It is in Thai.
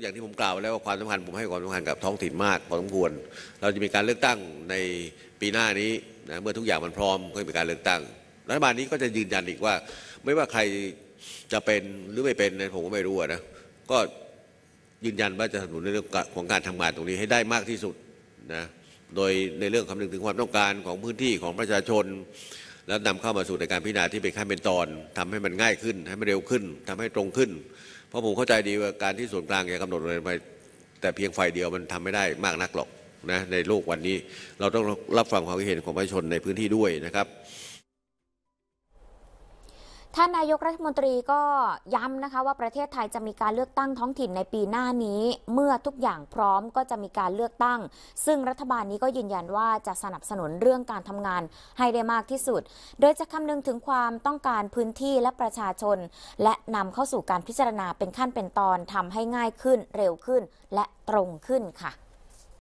อย่างที่ผมกล่าวแล้วว่าความสำคัญ ผมให้ความสำคัญ กับท้องถิ่นมากพอสมควรเราจะมีการเลือกตั้งในปีหน้านี้นะเมื่อทุกอย่างมันพร้อมก็จะมีการเลือกตั้งรัฐบาลนี้ก็จะยืนยันอีกว่าไม่ว่าใครจะเป็นหรือไม่เป็นผมก็ไม่รู้นะก็ยืนยันว่าจะสนับสนุนในเรื่องของการทำงานตรงนี้ให้ได้มากที่สุดนะโดยในเรื่องคำนึงถึงความต้องการของพื้นที่ของประชาชน แล้วนำเข้ามาสู่ในการพิจารณาที่เป็นขั้นเป็นตอน ทำให้มันง่ายขึ้น ให้มันเร็วขึ้น ทำให้ตรงขึ้นพราะผมเข้าใจดี ว่า การที่ส่วนกลางแกกำหนดอะไรไปแต่เพียงไฟเดียวมันทำไม่ได้มากนักหรอกนะในโลกวันนี้ เราต้องรับฟังความคิดเห็นของประชาชนในพื้นที่ด้วยนะครับท่านนายกรัฐมนตรีก็ย้ำนะคะว่าประเทศไทยจะมีการเลือกตั้งท้องถิ่นในปีหน้านี้ เมื่อทุกอย่างพร้อมก็จะมีการเลือกตั้ง ซึ่งรัฐบาลนี้ก็ยืนยันว่าจะสนับสนุนเรื่องการทำงานให้ได้มากที่สุด โดยจะคำนึงถึงความต้องการพื้นที่และประชาชน และนำเข้าสู่การพิจารณาเป็นขั้นเป็นตอนทำให้ง่ายขึ้นเร็วขึ้นและตรงขึ้นค่ะ